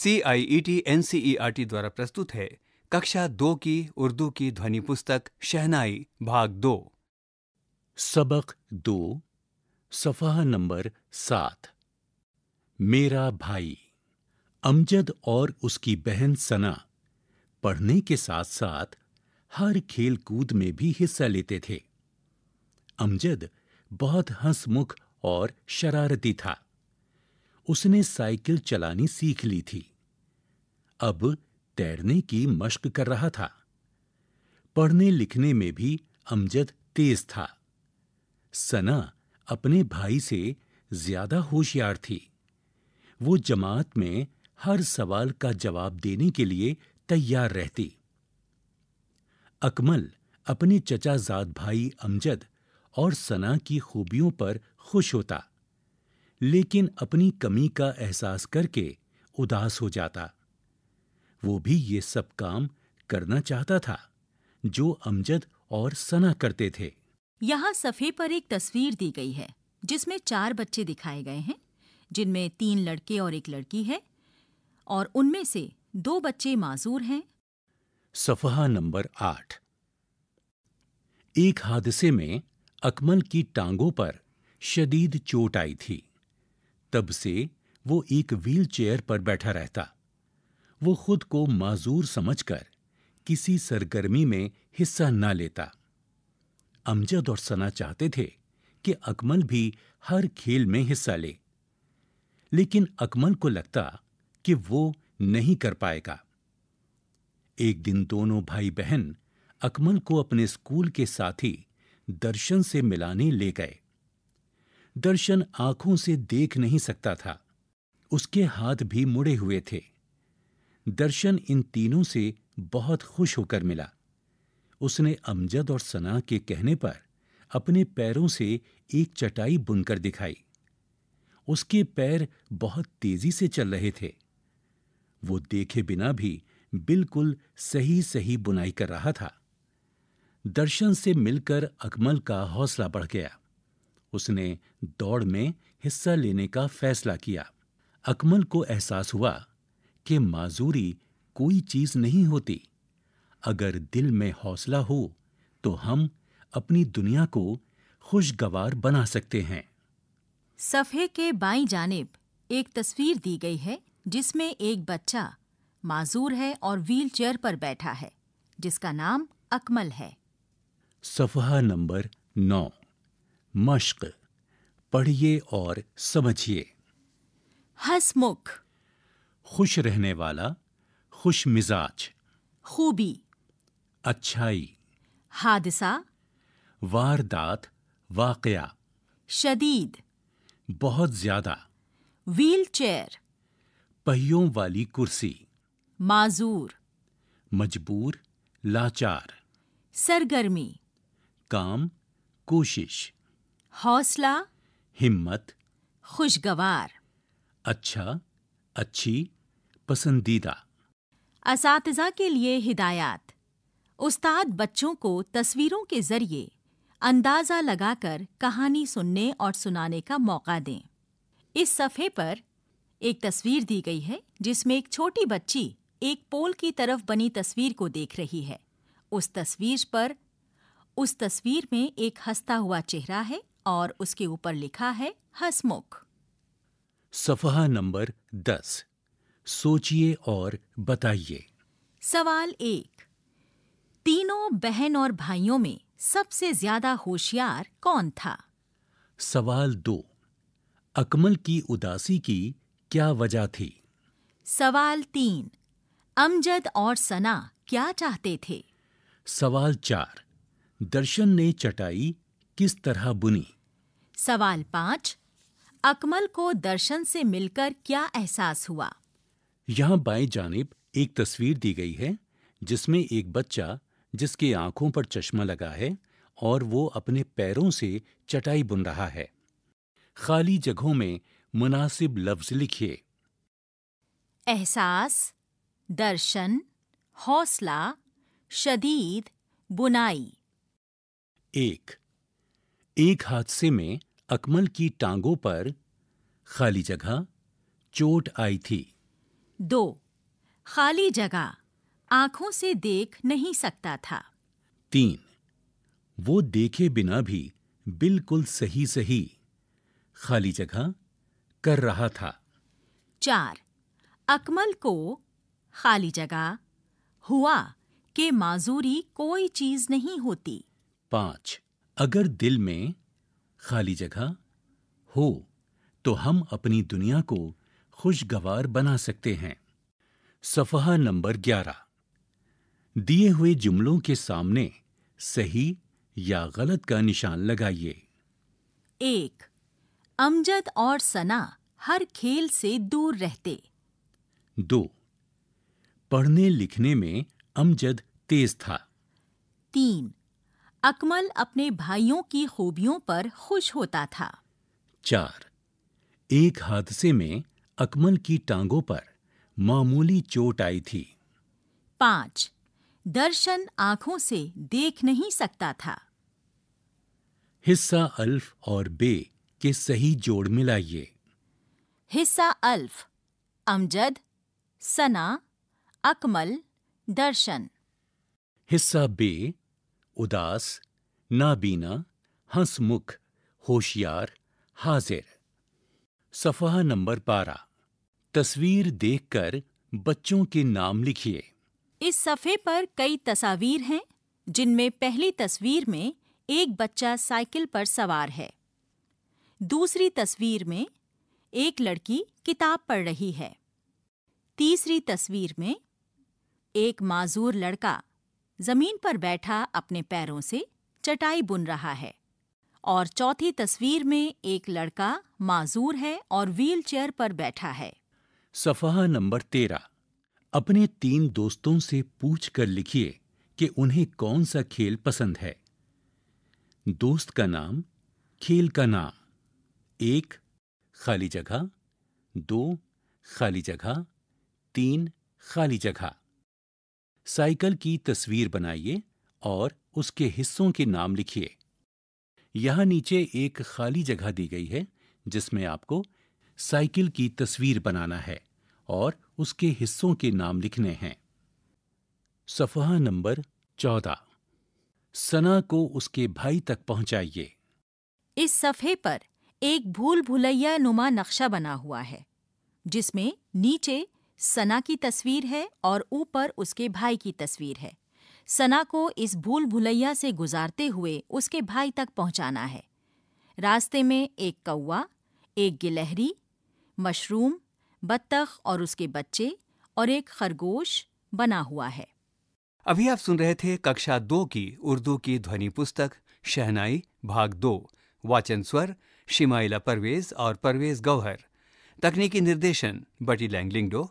C I E T N C E R T द्वारा प्रस्तुत है कक्षा दो की उर्दू की ध्वनि पुस्तक शहनाई भाग दो सबक दो सफ़ा नंबर सात मेरा भाई अमजद और उसकी बहन सना पढ़ने के साथ साथ हर खेल कूद में भी हिस्सा लेते थे अमजद बहुत हंसमुख और शरारती था उसने साइकिल चलानी सीख ली थी अब तैरने की मश्क कर रहा था पढ़ने लिखने में भी अमजद तेज था सना अपने भाई से ज्यादा होशियार थी वो जमात में हर सवाल का जवाब देने के लिए तैयार रहती अकमल अपने चचाजाद भाई अमजद और सना की खूबियों पर खुश होता लेकिन अपनी कमी का एहसास करके उदास हो जाता वो भी ये सब काम करना चाहता था जो अमजद और सना करते थे यहाँ सफ़े पर एक तस्वीर दी गई है जिसमें चार बच्चे दिखाए गए हैं जिनमें तीन लड़के और एक लड़की है और उनमें से दो बच्चे माजूर हैं सफहा नंबर आठ एक हादसे में अकमल की टांगों पर शदीद चोट आई थी तब से वो एक व्हील चेयर पर बैठा रहता वो खुद को माजूर समझकर किसी सरगर्मी में हिस्सा न लेता अमजद और सना चाहते थे कि अकमल भी हर खेल में हिस्सा ले लेकिन अकमल को लगता कि वो नहीं कर पाएगा एक दिन दोनों भाई बहन अकमल को अपने स्कूल के साथी दर्शन से मिलाने ले गए दर्शन आंखों से देख नहीं सकता था उसके हाथ भी मुड़े हुए थे दर्शन इन तीनों से बहुत खुश होकर मिला उसने अमजद और सना के कहने पर अपने पैरों से एक चटाई बुनकर दिखाई उसके पैर बहुत तेजी से चल रहे थे वो देखे बिना भी बिल्कुल सही सही बुनाई कर रहा था दर्शन से मिलकर अकमल का हौसला बढ़ गया उसने दौड़ में हिस्सा लेने का फैसला किया अकमल को एहसास हुआ कि माजूरी कोई चीज नहीं होती अगर दिल में हौसला हो तो हम अपनी दुनिया को खुशगवार बना सकते हैं सफ़े के बाई जानेब एक तस्वीर दी गई है जिसमें एक बच्चा माजूर है और व्हीलचेयर पर बैठा है जिसका नाम अकमल है सफहा नंबर नौ मश्क पढ़िए और समझिए हसमुख खुश रहने वाला खुश मिजाज खूबी अच्छाई हादसा वारदात वाकया शदीद बहुत ज्यादा व्हील चेयर पहियों वाली कुर्सी माजूर मजबूर लाचार सरगर्मी काम कोशिश हौसला हिम्मत खुशगवार अच्छा अच्छी पसंदीदा असातजा के लिए हिदायत उस्ताद बच्चों को तस्वीरों के ज़रिए अंदाज़ा लगाकर कहानी सुनने और सुनाने का मौका दें इस सफ़े पर एक तस्वीर दी गई है जिसमें एक छोटी बच्ची एक पोल की तरफ बनी तस्वीर को देख रही है उस तस्वीर पर उस तस्वीर में एक हंसता हुआ चेहरा है और उसके ऊपर लिखा है हसमुख सफहा नंबर दस सोचिए और बताइए सवाल एक तीनों बहन और भाइयों में सबसे ज्यादा होशियार कौन था सवाल दो अकमल की उदासी की क्या वजह थी सवाल तीन अमजद और सना क्या चाहते थे सवाल चार दर्शन ने चटाई किस तरह बुनी सवाल पांच अकमल को दर्शन से मिलकर क्या एहसास हुआ यहाँ बाएं जानिब एक तस्वीर दी गई है जिसमें एक बच्चा जिसके आंखों पर चश्मा लगा है और वो अपने पैरों से चटाई बुन रहा है खाली जगहों में मुनासिब लफ्ज लिखिए एहसास दर्शन हौसला शदीद बुनाई एक एक हादसे में अकमल की टांगों पर खाली जगह चोट आई थी दो खाली जगह आंखों से देख नहीं सकता था तीन वो देखे बिना भी बिल्कुल सही सही खाली जगह कर रहा था चार अकमल को खाली जगह हुआ के माजूरी कोई चीज नहीं होती पाँच अगर दिल में खाली जगह हो तो हम अपनी दुनिया को खुशगवार बना सकते हैं सफहा नंबर 11 दिए हुए जुमलों के सामने सही या गलत का निशान लगाइए एक अमजद और सना हर खेल से दूर रहते दो पढ़ने लिखने में अमजद तेज था तीन अकमल अपने भाइयों की खूबियों पर खुश होता था चार एक हादसे में अकमल की टांगों पर मामूली चोट आई थी पांच दर्शन आंखों से देख नहीं सकता था हिस्सा अल्फ और बे के सही जोड़ मिलाइए हिस्सा अल्फ अमजद सना अकमल दर्शन हिस्सा बे उदास नाबीना हंसमुख होशियार हाजिर सफहा नंबर बारह तस्वीर देखकर बच्चों के नाम लिखिए इस सफ़े पर कई तस्वीर हैं जिनमें पहली तस्वीर में एक बच्चा साइकिल पर सवार है दूसरी तस्वीर में एक लड़की किताब पढ़ रही है तीसरी तस्वीर में एक माजूर लड़का जमीन पर बैठा अपने पैरों से चटाई बुन रहा है और चौथी तस्वीर में एक लड़का माजूर है और व्हीलचेयर पर बैठा है सफा नंबर तेरह अपने तीन दोस्तों से पूछ कर लिखिए कि उन्हें कौन सा खेल पसंद है दोस्त का नाम खेल का नाम एक खाली जगह दो खाली जगह तीन खाली जगह साइकिल की तस्वीर बनाइए और उसके हिस्सों के नाम लिखिए यहां नीचे एक खाली जगह दी गई है जिसमें आपको साइकिल की तस्वीर बनाना है और उसके हिस्सों के नाम लिखने हैं सफहा नंबर चौदह सना को उसके भाई तक पहुंचाइए इस सफ़े पर एक भूल भुलैया नुमा नक्शा बना हुआ है जिसमें नीचे सना की तस्वीर है और ऊपर उसके भाई की तस्वीर है सना को इस भूल भुलैया से गुजारते हुए उसके भाई तक पहुंचाना है रास्ते में एक कौआ एक गिलहरी मशरूम बत्तख और उसके बच्चे और एक खरगोश बना हुआ है अभी आप सुन रहे थे कक्षा दो की उर्दू की ध्वनि पुस्तक शहनाई भाग दो वाचन स्वर शिमाइला परवेज और परवेज गौहर तकनीकी निर्देशन बटी लैंगलिंगडो